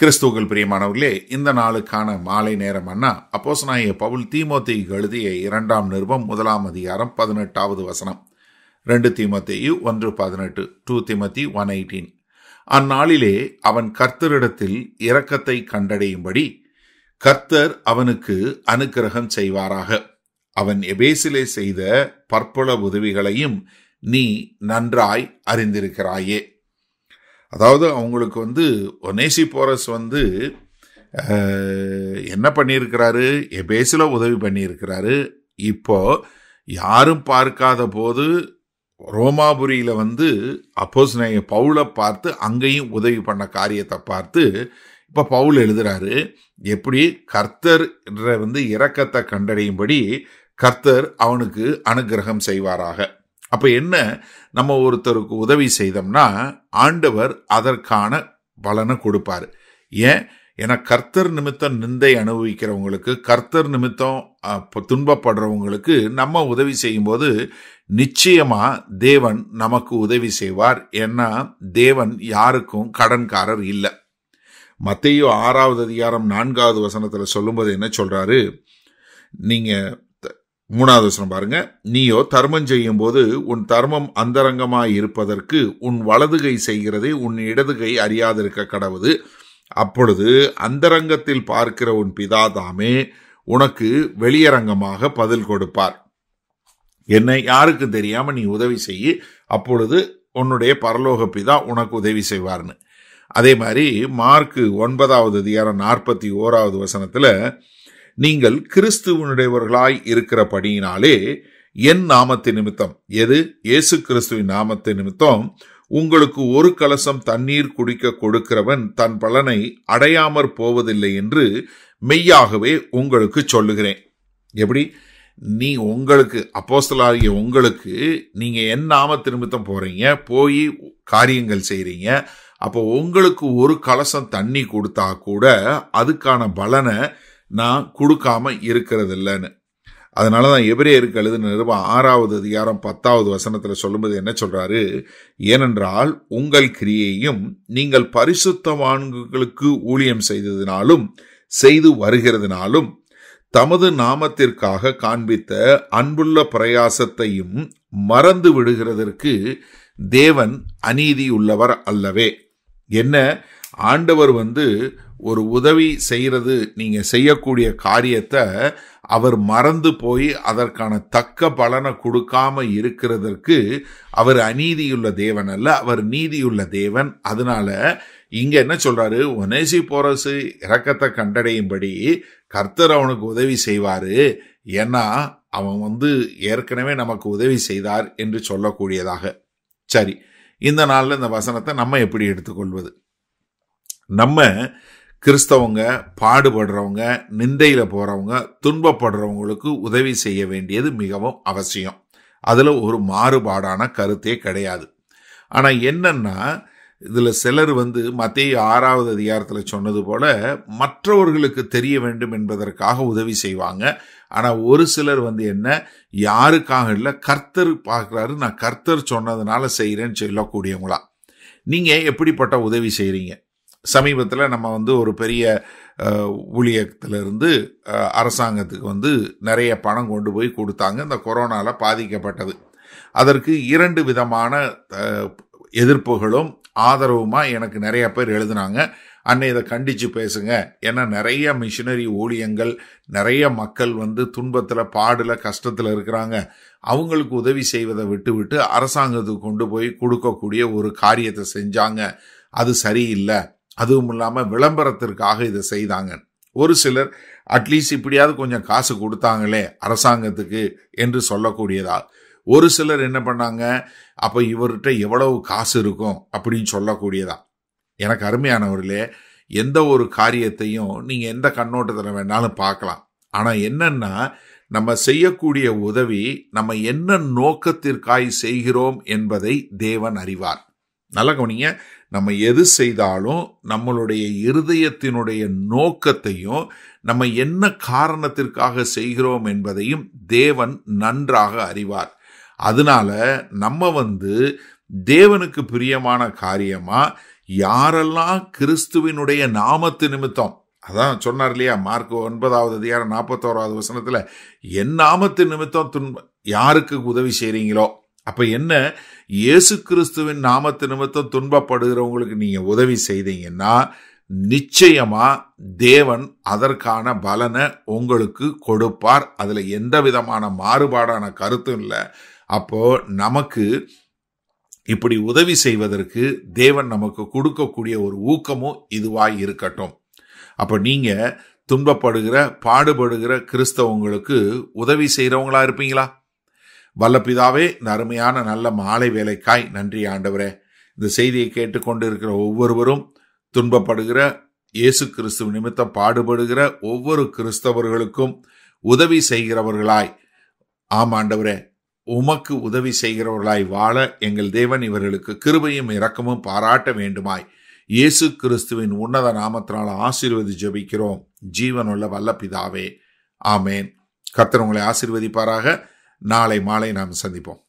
கிறிஸ்துவர்கள் பிரியமானவர்களே இந்த நாளுக்கான மாலை அப்போஸ் அப்போசனாய பவுல் தீமோத்தி எழுதிய இரண்டாம் நிருபம் முதலாம் அதிகாரம் பதினெட்டாவது வசனம் ரெண்டு தீமத்தேயு ஒன்று பதினெட்டு டூ திமத்தி ஒன் எயிட்டீன் அந்நாளிலே அவன் கர்த்தரிடத்தில் இரக்கத்தை கண்டடையும்படி கர்த்தர் அவனுக்கு அனுக்கிரகம் செய்வாராக அவன் எபேசிலே செய்த பற்பல உதவிகளையும் நீ நன்றாய் அறிந்திருக்கிறாயே அதாவது அவங்களுக்கு வந்து ஒனேசி போரஸ் வந்து என்ன பண்ணியிருக்கிறாரு எபேஸில் உதவி பண்ணியிருக்கிறாரு இப்போ யாரும் பார்க்காத போது ரோமாபுரியில் வந்து அப்போஸ் நான் பவுலை பார்த்து அங்கேயும் உதவி பண்ண காரியத்தை பார்த்து இப்போ பவுல் எழுதுறாரு எப்படி கர்த்தர் வந்து இறக்கத்தை கண்டடையும்படி கர்த்தர் அவனுக்கு அனுகிரகம் செய்வாராக அப்போ என்ன நம்ம ஒருத்தருக்கு உதவி செய்தோம்னா ஆண்டவர் அதற்கான பலனை கொடுப்பார் ஏன் ஏன்னா கர்த்தர் நிமித்தம் நிந்தை அனுபவிக்கிறவங்களுக்கு கர்த்தர் நிமித்தம் துன்பப்படுறவங்களுக்கு நம்ம உதவி செய்யும்போது நிச்சயமாக தேவன் நமக்கு உதவி செய்வார் ஏன்னா தேவன் யாருக்கும் கடன்காரர் இல்லை மத்தையோ ஆறாவது அதிகாரம் நான்காவது வசனத்தில் சொல்லும்போது என்ன சொல்கிறாரு நீங்கள் மூணாவது வசனம் பாருங்க நீயோ தர்மம் செய்யும் போது உன் தர்மம் அந்தரங்கமாய் இருப்பதற்கு உன் வலதுகை செய்கிறதை உன் இடதுகை அறியாதிருக்க கடவுது அப்பொழுது அந்தரங்கத்தில் பார்க்கிற உன் பிதா தாமே உனக்கு வெளியரங்கமாக பதில் கொடுப்பார் என்னை யாருக்கும் தெரியாம நீ உதவி செய்ய அப்பொழுது உன்னுடைய பரலோக பிதா உனக்கு உதவி செய்வார்னு அதே மாதிரி மார்க்கு ஒன்பதாவது அதிகாரம் நாற்பத்தி ஓராவது வசனத்தில் நீங்கள் கிறிஸ்துவனுடையவர்களாய் இருக்கிறபடியினாலே என் நாமத்து நிமித்தம் எது இயேசு கிறிஸ்துவின் நாமத்து நிமித்தம் உங்களுக்கு ஒரு கலசம் தண்ணீர் குடிக்க கொடுக்கிறவன் தன் பலனை அடையாமற் போவதில்லை என்று மெய்யாகவே உங்களுக்கு சொல்லுகிறேன் எப்படி நீ உங்களுக்கு அப்போஸ்தலாகிய உங்களுக்கு நீங்கள் என் நாமத்து நிமித்தம் போகிறீங்க போய் காரியங்கள் செய்கிறீங்க அப்போ உங்களுக்கு ஒரு கலசம் தண்ணி கொடுத்தா கூட அதுக்கான பலனை நான் கொடுக்காம இருக்கிறது இல்லைன்னு அதனால தான் எபிரேயருக்கு எழுதின நிறுவனம் ஆறாவது அதிகாரம் பத்தாவது வசனத்தில் சொல்லும்போது என்ன சொல்கிறாரு ஏனென்றால் உங்கள் கிரியையும் நீங்கள் பரிசுத்தவான்களுக்கு ஊழியம் செய்ததினாலும் செய்து வருகிறதுனாலும் தமது நாமத்திற்காக காண்பித்த அன்புள்ள பிரயாசத்தையும் மறந்து விடுகிறதற்கு தேவன் அநீதி உள்ளவர் அல்லவே என்ன ஆண்டவர் வந்து ஒரு உதவி செய்கிறது நீங்கள் செய்யக்கூடிய காரியத்தை அவர் மறந்து போய் அதற்கான தக்க பலனை கொடுக்காம இருக்கிறதற்கு அவர் அநீதியுள்ள தேவன் அல்ல அவர் நீதியுள்ள தேவன் அதனால இங்கே என்ன சொல்கிறாரு ஒனேசி போரசு இறக்கத்தை கண்டடையும்படி கர்த்தர் அவனுக்கு உதவி செய்வார் ஏன்னா அவன் வந்து ஏற்கனவே நமக்கு உதவி செய்தார் என்று சொல்லக்கூடியதாக சரி இந்த நாளில் இந்த வசனத்தை நம்ம எப்படி எடுத்துக்கொள்வது நம்ம கிறிஸ்தவங்க பாடுபடுறவங்க நிந்தையில் போகிறவங்க துன்பப்படுறவங்களுக்கு உதவி செய்ய வேண்டியது மிகவும் அவசியம் அதில் ஒரு மாறுபாடான கருத்தே கிடையாது ஆனால் என்னன்னா இதில் சிலர் வந்து மத்திய ஆறாவது அதிகாரத்தில் சொன்னது போல மற்றவர்களுக்கு தெரிய வேண்டும் என்பதற்காக உதவி செய்வாங்க ஆனால் ஒரு சிலர் வந்து என்ன யாருக்காக இல்லை கர்த்தர் பார்க்குறாரு நான் கர்த்தர் சொன்னதுனால செய்கிறேன்னு சொல்லக்கூடியவங்களா நீங்கள் எப்படிப்பட்ட உதவி செய்கிறீங்க சமீபத்தில் நம்ம வந்து ஒரு பெரிய ஊழியத்திலிருந்து அரசாங்கத்துக்கு வந்து நிறைய பணம் கொண்டு போய் கொடுத்தாங்க இந்த கொரோனாவில் பாதிக்கப்பட்டது அதற்கு இரண்டு விதமான எதிர்ப்புகளும் ஆதரவுமா எனக்கு நிறைய பேர் எழுதினாங்க அன்னை இதை கண்டித்து பேசுங்க ஏன்னா நிறைய மிஷினரி ஊழியங்கள் நிறைய மக்கள் வந்து துன்பத்தில் பாடில் கஷ்டத்தில் இருக்கிறாங்க அவங்களுக்கு உதவி செய்வதை விட்டுவிட்டு அரசாங்கத்துக்கு கொண்டு போய் கொடுக்கக்கூடிய ஒரு காரியத்தை செஞ்சாங்க அது சரியில்லை அதுவும் இல்லாமல் விளம்பரத்திற்காக இதை செய்தாங்க ஒரு சிலர் அட்லீஸ்ட் இப்படியாவது கொஞ்சம் காசு கொடுத்தாங்களே அரசாங்கத்துக்கு என்று சொல்லக்கூடியதா ஒரு சிலர் என்ன பண்ணாங்க அப்போ இவர்கிட்ட எவ்வளவு காசு இருக்கும் அப்படின்னு சொல்லக்கூடியதா எனக்கு அருமையானவர்களே எந்த ஒரு காரியத்தையும் நீங்கள் எந்த கண்ணோட்டத்தில் வேணாலும் பார்க்கலாம் ஆனால் என்னென்னா நம்ம செய்யக்கூடிய உதவி நம்ம என்ன நோக்கத்திற்காய் செய்கிறோம் என்பதை தேவன் அறிவார் நல்ல கவனிங்க நம்ம எது செய்தாலும் நம்மளுடைய இருதயத்தினுடைய நோக்கத்தையும் நம்ம என்ன காரணத்திற்காக செய்கிறோம் என்பதையும் தேவன் நன்றாக அறிவார் அதனால நம்ம வந்து தேவனுக்கு பிரியமான காரியமா யாரெல்லாம் கிறிஸ்துவினுடைய நாமத்து நிமித்தம் அதான் சொன்னார் இல்லையா மார்க் ஒன்பதாவது அதிகாரம் நாற்பத்தோராவது வசனத்தில் என் நாமத்து நிமித்தம் துன்ப யாருக்கு உதவி செய்கிறீங்களோ அப்ப என்ன இயேசு கிறிஸ்துவின் நாமத்து நிமித்தம் துன்பப்படுகிறவங்களுக்கு நீங்க உதவி செய்தீங்கன்னா நிச்சயமா தேவன் அதற்கான பலனை உங்களுக்கு கொடுப்பார் அதுல எந்த விதமான மாறுபாடான கருத்தும் இல்லை அப்போ நமக்கு இப்படி உதவி செய்வதற்கு தேவன் நமக்கு கொடுக்கக்கூடிய ஒரு ஊக்கமும் இதுவாய் இருக்கட்டும் அப்போ நீங்கள் துன்பப்படுகிற பாடுபடுகிற கிறிஸ்தவங்களுக்கு உதவி செய்கிறவங்களா இருப்பீங்களா வல்லப்பிதாவே இந்த அருமையான நல்ல மாலை வேலைக்காய் நன்றி ஆண்டவரே இந்த செய்தியை கேட்டுக்கொண்டு இருக்கிற ஒவ்வொருவரும் துன்பப்படுகிற இயேசு கிறிஸ்துவ நிமித்தம் பாடுபடுகிற ஒவ்வொரு கிறிஸ்தவர்களுக்கும் உதவி செய்கிறவர்களாய் ஆம் ஆண்டவரே உமக்கு உதவி செய்கிறவர்களாய் வாழ எங்கள் தேவன் இவர்களுக்கு கிருபையும் இரக்கமும் பாராட்ட வேண்டுமாய் இயேசு கிறிஸ்துவின் உன்னத நாமத்தினால் ஆசீர்வதி ஜபிக்கிறோம் ஜீவனுள்ள வல்லப்பிதாவே ஆமேன் கத்திரவங்களை ஆசீர்வதிப்பாராக நாளை மாலை நாம் சந்திப்போம்